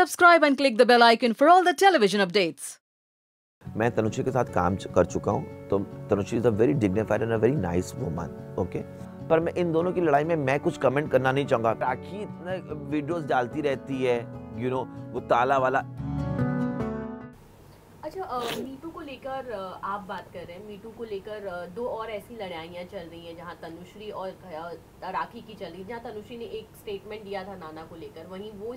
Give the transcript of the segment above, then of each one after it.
Subscribe and click the bell icon for all the television updates मैं तनुश्री के साथ काम कर चुका हूं तो Tanushree is a very dignified and a very nice woman okay पर मैं इन दोनों की लड़ाई में मैं कुछ कमेंट करना नहीं चाहूंगा राखी इतने वीडियोस डालती रहती है यू you नो know, वो ताला वाला अच्छा मीटू को लेकर आप बात कर रहे हैं मीटू को लेकर दो और ऐसी लड़ाइयाँ चल रही हैं जहाँ तनुश्री और राखी की चल रही है जहाँ तनुश्री ने एक स्टेटमेंट दिया था नाना को लेकर वहीं वो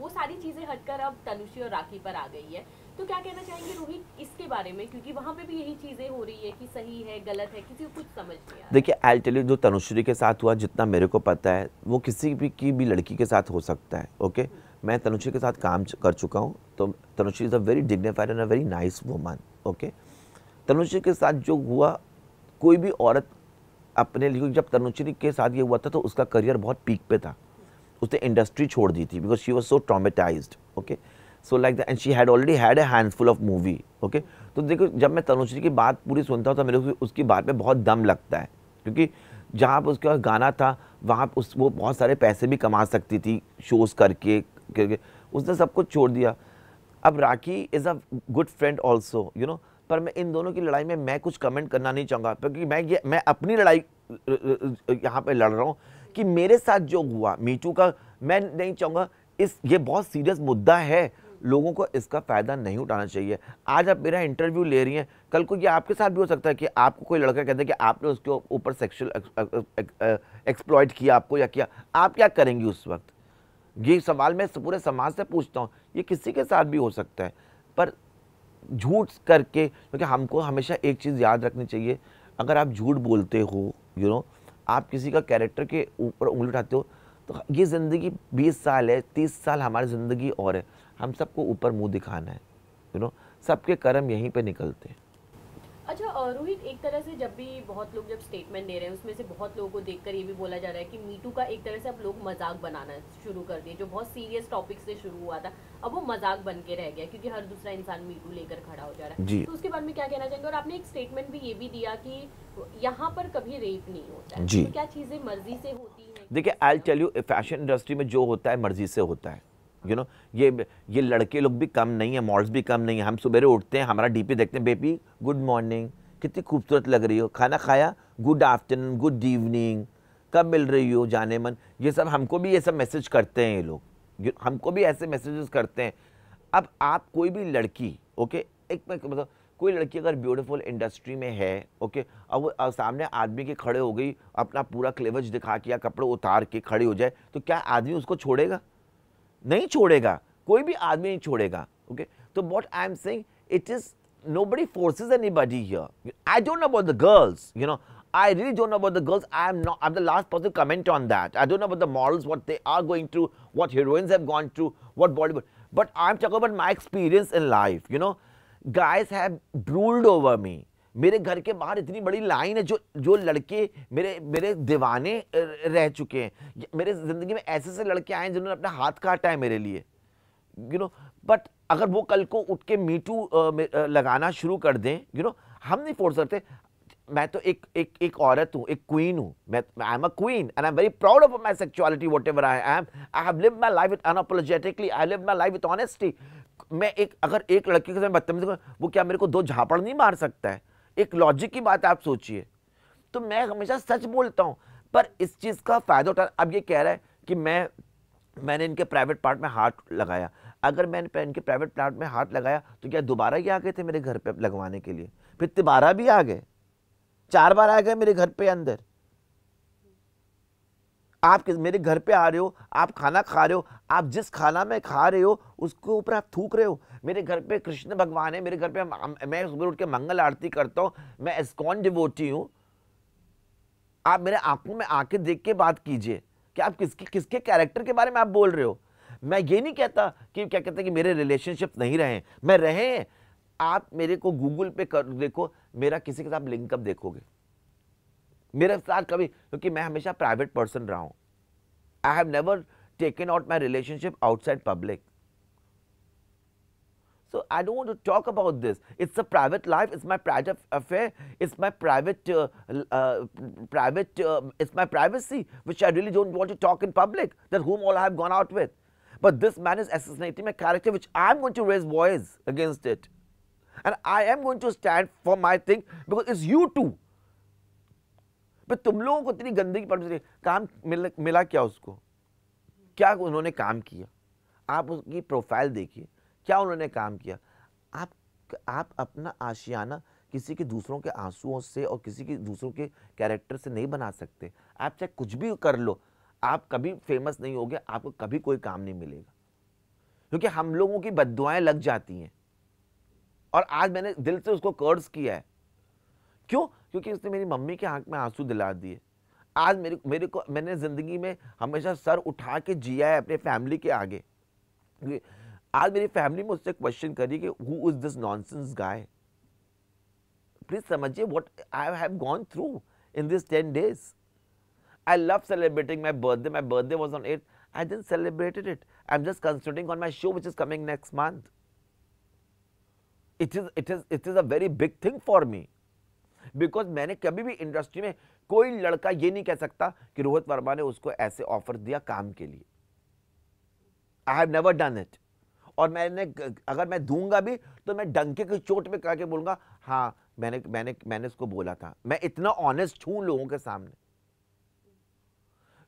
वो सारी चीज़ें हटकर अब तनुश्री और राखी पर आ गई है तो क्या कहना चाहेंगे रोहित इसके बारे में क्योंकि वहाँ पे भी यही चीज़ें हो रही है कि सही है गलत है किसी को कुछ समझ नहीं देखिए आई टेल जो तनुश्री के साथ हुआ जितना मेरे को पता है वो किसी भी की भी लड़की के साथ हो सकता है ओके हम्म। मैं तनुश्री के साथ काम कर चुका हूँ तो Tanushree is a very dignified and a very nice woman okay Tanushree के साथ जो हुआ कोई भी औरत अपने लिए जब तनुश्री के साथ ये हुआ था तो उसका करियर बहुत पीक पे था उसने इंडस्ट्री छोड़ दी थी because she was so traumatise okay so like that and she had already had a handful of movie okay तो देखो जब मैं तनुश्री की बात पूरी सुनता हूँ तो मेरे को उसकी बात में बहुत दम लगता है क्योंकि जहाँ पर उसके पास गाना था वहाँ उस वो बहुत सारे पैसे भी कमा सकती थी शोज़ करके गिर गए उसने सब कुछ छोड़ दिया अब Rakhi is a good friend also you know पर मैं इन दोनों की लड़ाई में मैं कुछ कमेंट करना नहीं चाहूँगा क्योंकि मैं ये मैं अपनी लड़ाई यहाँ पे लड़ रहा हूँ कि मेरे साथ जो हुआ मीटू का मैं नहीं चाहूँगा इस ये बहुत सीरियस मुद्दा है लोगों को इसका फ़ायदा नहीं उठाना चाहिए आज आप मेरा इंटरव्यू ले रही हैं कल को ये आपके साथ भी हो सकता है कि आपको कोई लड़का कहता है कि आपने उसके ऊपर सेक्सुअल एक्सप्लॉयट किया आपको या किया आप क्या करेंगी उस वक्त ये सवाल मैं पूरे समाज से पूछता हूँ ये किसी के साथ भी हो सकता है पर झूठ करके क्योंकि हमको हमेशा एक चीज़ याद रखनी चाहिए अगर आप झूठ बोलते हो यू नो आप किसी का कैरेक्टर के ऊपर उंगली उठाते हो तो ये ज़िंदगी 20 साल है 30 साल हमारी ज़िंदगी और है हम सबको ऊपर मुंह दिखाना है यू नो सबके कर्म यहीं पे निकलते हैं रोहित एक तरह से जब भी बहुत लोग जब स्टेटमेंट दे रहे हैं उसमें से बहुत लोगों को देखकर ये भी बोला जा रहा है कि मीटू का एक तरह से अब लोग मजाक बनाना शुरू कर दिए जो बहुत सीरियस टॉपिक से शुरू हुआ था अब वो मजाक बन के रह गया क्योंकि हर दूसरा इंसान मीटू लेकर खड़ा हो जा रहा है तो उसके बारे में क्या कहना चाहेंगे और आपने एक स्टेटमेंट भी ये भी दिया कि यहाँ पर कभी रेप नहीं होता है जी तो क्या चीज़ें मर्जी से होती है देखिए I tell you fashion industry में जो होता है मर्जी से होता है यू you नो know, ये ये लड़के लोग भी कम नहीं है मॉल्स भी कम नहीं है हम सुबह उठते हैं हमारा डीपी देखते हैं बेबी गुड मॉर्निंग कितनी खूबसूरत लग रही हो खाना खाया गुड आफ्टरनून गुड इवनिंग कब मिल रही हो जाने मन ये सब हमको भी ये सब मैसेज करते हैं ये लोग हमको भी ऐसे मैसेजेस करते हैं अब आप कोई भी लड़की ओके एक मतलब कोई लड़की अगर ब्यूटीफुल इंडस्ट्री में है ओके और वो सामने आदमी के खड़े हो गई अपना पूरा क्लेवज दिखा के या कपड़े उतार के खड़ी हो जाए तो क्या आदमी उसको छोड़ेगा नहीं छोड़ेगा कोई भी आदमी नहीं छोड़ेगा ओके तो what I am saying it is nobody forces anybody here. I don't know about the girls, you know. I really don't know about the girls. I'm not. I'm the last person to comment on that. I don't know about the models, what they are going through, what heroines have gone through, what Bollywood. But I'm talking about my experience in life. You know, guys have ruled over me. मेरे घर के बाहर इतनी बड़ी line है जो जो लड़के मेरे मेरे दीवाने रह चुके हैं मेरे ज़िंदगी में ऐसे ऐसे लड़के आए हैं जिन्होंने अपना हाथ काटा है मेरे लिए यू नो बट अगर वो कल को उठ के मीटू लगाना शुरू कर दें यू नो हम नहीं फोड़ सकते मैं तो एक एक एक औरत हूँ एक क्वीन हूँ मैं I am a queen and I am very proud of my sexuality whatever I am I have live my life with unapologetically I live my life with honesty मैं एक अगर एक लड़की के साथ बदतमीजी वो क्या मेरे को दो झापड़ नहीं मार सकता है एक लॉजिक की बात आप सोचिए तो मैं हमेशा सच बोलता हूँ पर इस चीज़ का फ़ायदा उठा अब ये कह रहा है कि मैं मैंने इनके प्राइवेट पार्ट में हार्ट लगाया अगर मैंने इनके प्राइवेट प्लांट में हाथ लगाया तो क्या दोबारा ये आ गए थे मेरे घर पे लगवाने के लिए फिर तिबारा भी आ गए चार बार आ गए मेरे घर पे अंदर आप किस मेरे घर पे आ रहे हो आप खाना खा रहे हो आप जिस खाना में खा रहे हो उसके ऊपर आप थूक रहे हो मेरे घर पे कृष्ण भगवान है मेरे घर पे मैं सुबह उठ के मंगल आरती करता हूँ मैं एस्कॉन डिवोटी हूँ आप मेरे आंखों में आके देख के बात कीजिए कि आप किसके किसके कैरेक्टर के बारे में आप बोल रहे हो मैं ये नहीं कहता कि क्या कहते हैं कि मेरे रिलेशनशिप नहीं रहे मैं रहे हैं आप मेरे को गूगल पे कर देखो मेरा किसी के साथ लिंकअप देखोगे मेरे साथ कभी क्योंकि मैं हमेशा प्राइवेट पर्सन रहा हूँ I have never taken out my relationship outside public So I don't want to talk about this. It's a private life. It's my private affair. It's my private, uh, uh, private. Uh, it's my privacy, which I really don't want to talk in public. That whom all I have gone out with. But this man is assassinating my character, which i am going to raise voice against it. And I am going to stand for my thing because it's you too. पर तुम लोगों को इतनी गंदगी permission काम kaam mila kya usko kya unhone kaam kiya aap uski profile dekhiye kya unhone kaam kiya aap aap apna aashiyana किसी के दूसरों के आंसुओं से और किसी के दूसरों के कैरेक्टर से नहीं बना सकते आप चाहे कुछ भी कर लो आप कभी फेमस नहीं होगे आपको कभी कोई काम नहीं मिलेगा क्योंकि हम लोगों की बदुआएं लग जाती हैं और आज मैंने दिल से उसको कर्ज किया है क्यों क्योंकि उसने मेरी मम्मी के आंख में आंसू दिला दिए आज मेरे मेरे को मैंने ज़िंदगी में हमेशा सर उठा के जिया है अपने फैमिली के आगे आज मेरी फैमिली में उससे क्वेश्चन करी कि who is this nonsense guy please समझिए what I have gone through in this ten days I love celebrating my birthday. My birthday was on 8th. I didn't celebrate it. I'm just concentrating on my show which is coming next month. It is it is it is a very big thing for me. Because मैंने कभी भी industry में कोई लड़का ये नहीं कह सकता कि रोहित वर्मा ने उसको ऐसे ऑफर दिया काम के लिए I have never done it और मैंने अगर मैं दूंगा भी तो मैं डंके की चोट में करके बोलूंगा हाँ मैंने मैंने मैंने उसको बोला था मैं इतना ऑनेस्ट हूँ लोगों के सामने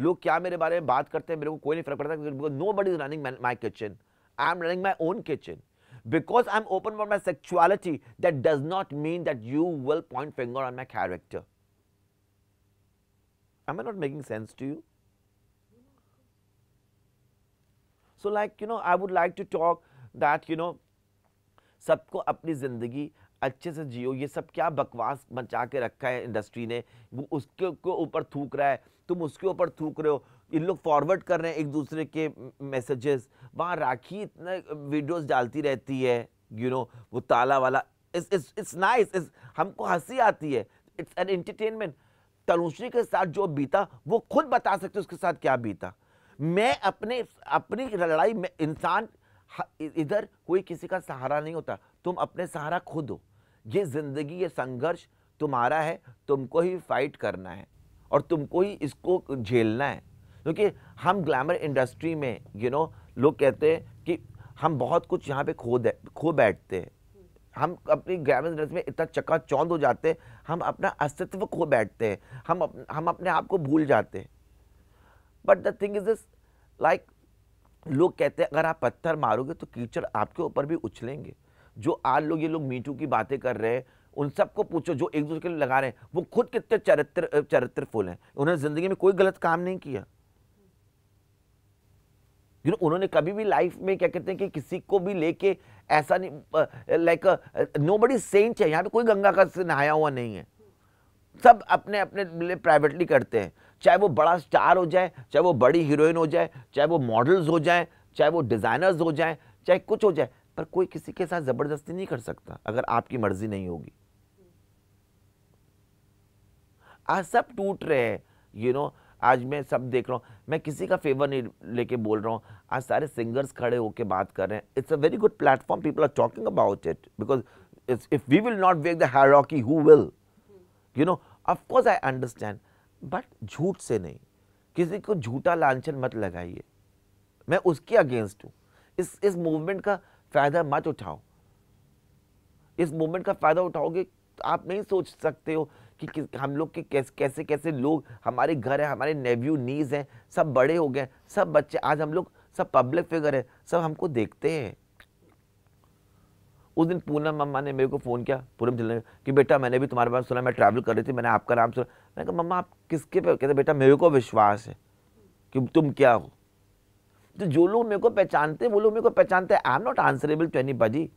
लोग क्या मेरे बारे में बात करते हैं मेरे को कोई नहीं फर्क पड़ता nobody is running my kitchen I am running my own kitchen because I am open for my sexuality that does not mean that you will point finger on my character I am not making sense to you so like you know I would like to talk that you know सबको अपनी जिंदगी अच्छे से जियो ये सब क्या बकवास मचा के रखा है इंडस्ट्री ने वो उसके ऊपर थूक रहा है तुम उसके ऊपर थूक रहे हो इन लोग फॉरवर्ड कर रहे हैं एक दूसरे के मैसेजेस वहाँ राखी इतना वीडियोस डालती रहती है यू you नो know, वो ताला वाला इट्स इट्स नाइस हमको हंसी आती है इट्स एन एंटरटेनमेंट तनुश्री के साथ जो बीता वो खुद बता सकते उसके साथ क्या बीता मैं अपने अपनी लड़ाई में इंसान इधर कोई किसी का सहारा नहीं होता तुम अपने सहारा खुद हो ये ज़िंदगी ये संघर्ष तुम्हारा है तुमको ही फाइट करना है और तुमको ही इसको झेलना है क्योंकि हम ग्लैमर इंडस्ट्री में यू you नो know, लोग कहते हैं कि हम बहुत कुछ यहाँ पे खो दे खो बैठते हैं हम अपनी ग्लैमर इंडस्ट्री में इतना चक्का चौंध हो जाते हैं हम अपना अस्तित्व खो बैठते हैं हम अप, हम अपने आप को भूल जाते हैं but the thing is this like लोग कहते हैं अगर आप पत्थर मारोगे तो कीचड़ आपके ऊपर भी उछलेंगे जो आज लोग ये लोग मीटू की बातें कर रहे हैं उन सबको पूछो जो एक दूसरे के लिए लगा रहे हैं वो खुद कितने चरित्र चरित्रफुल हैं उन्होंने ज़िंदगी में कोई गलत काम नहीं किया यू नो उन्होंने कभी भी लाइफ में क्या कहते हैं कि किसी को भी लेके ऐसा नहीं लाइक नो बडी सेंट है यहाँ पे तो कोई गंगा का से नहाया हुआ नहीं है सब अपने अपने लिए प्राइवेटली करते हैं चाहे वो बड़ा स्टार हो जाए चाहे वो बड़ी हीरोइन हो जाए चाहे वो मॉडल्स हो जाए चाहे वो डिज़ाइनर्स हो जाए चाहे कुछ हो जाए पर कोई किसी के साथ ज़बरदस्ती नहीं कर सकता अगर आपकी मर्ज़ी नहीं होगी आज सब टूट रहे हैं यू नो आज मैं सब देख रहा हूँ मैं किसी का फेवर नहीं लेके बोल रहा हूँ आज सारे सिंगर्स खड़े होकर बात कर रहे हैं it's a very good platform people are talking about it because if we will not wake the hierarchy who will you know of course I understand but झूठ से नहीं किसी को झूठा लांछन मत लगाइए मैं उसके अगेंस्ट हूँ इस इस मूवमेंट का फ़ायदा मत उठाओ इस मोमेंट का फ़ायदा उठाओगे तो आप नहीं सोच सकते हो कि, हम लोग के कैसे कैसे कैसे लोग हमारे घर हैं हमारे नेव्यू नीज हैं सब बड़े हो गए सब बच्चे आज हम लोग सब पब्लिक फिगर है सब हमको देखते हैं उस दिन पूनम मम्मा ने मेरे को फ़ोन किया पूनम चलने कि बेटा मैंने भी तुम्हारे पास सुना मैं ट्रैवल कर रही थी मैंने आपका नाम सुना मैंने कहा मम्मा आप किसके पे कहते बेटा मेरे को विश्वास है कि तुम क्या हो तो जो लोग मेरे को पहचानते हैं वो लोग मेरे को पहचानते हैं I am not answerable to anybody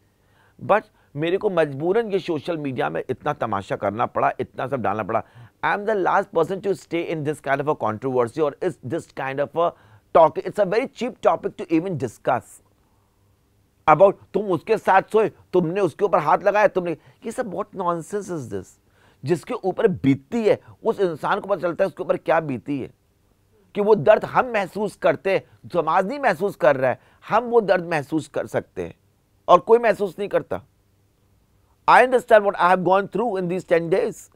but मेरे को मजबूरन ये सोशल मीडिया में इतना तमाशा करना पड़ा इतना सब डालना पड़ा I am the last person to stay in this kind of a controversy और is this kind of a talk it's a very cheap topic to even discuss about तुम उसके साथ सोए तुमने उसके ऊपर हाथ लगाया तुमने ये सब बहुत नॉनसेंस इज दिस जिसके ऊपर बीतती है उस इंसान को पता चलता है उसके ऊपर क्या बीती है कि वो दर्द हम महसूस करते समाज नहीं महसूस कर रहा है हम वो दर्द महसूस कर सकते हैं और कोई महसूस नहीं करता I understand what I have gone through in these ten days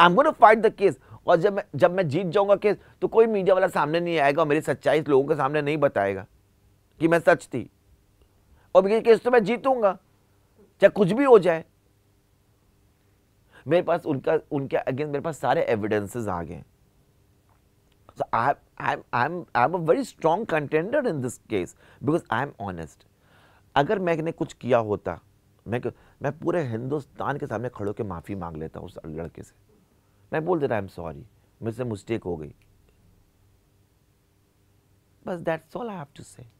I am gonna fight the case और जब मैं जब मैं जीत जाऊंगा केस तो कोई मीडिया वाला सामने नहीं आएगा और मेरी सच्चाई लोगों के सामने नहीं बताएगा कि मैं सच थी और ये केस तो मैं जीतूंगा चाहे कुछ भी हो जाए मेरे पास उनका उनके अगेंस्ट मेरे पास सारे एविडेंसेस आ गए हैं So I, I, I'm, I'm a very strong contender in this case because I'm honest. अगर मैंने कुछ किया होता मैं मैं पूरे हिंदुस्तान के सामने खड़ो के माफ़ी मांग लेता उस लड़के से मैं बोल देता आई एम सॉरी से मिस्टेक हो गई बस that's all I have to से